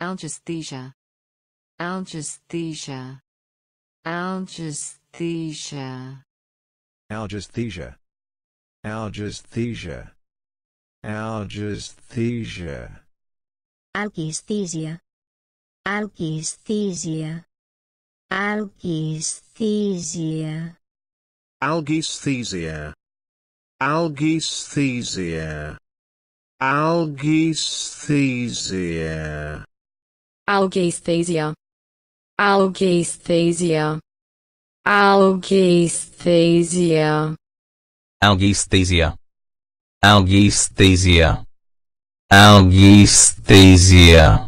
algesthesia algesthesia algesthesia algesthesia algesthesia algesthesia algesthesia algesthesia algesthesia algesthesia algesthesia algesthesia Algaesthesia. Algaesthesia. Algaesthesia. Algaesthesia. Algaesthesia. Algaesthesia.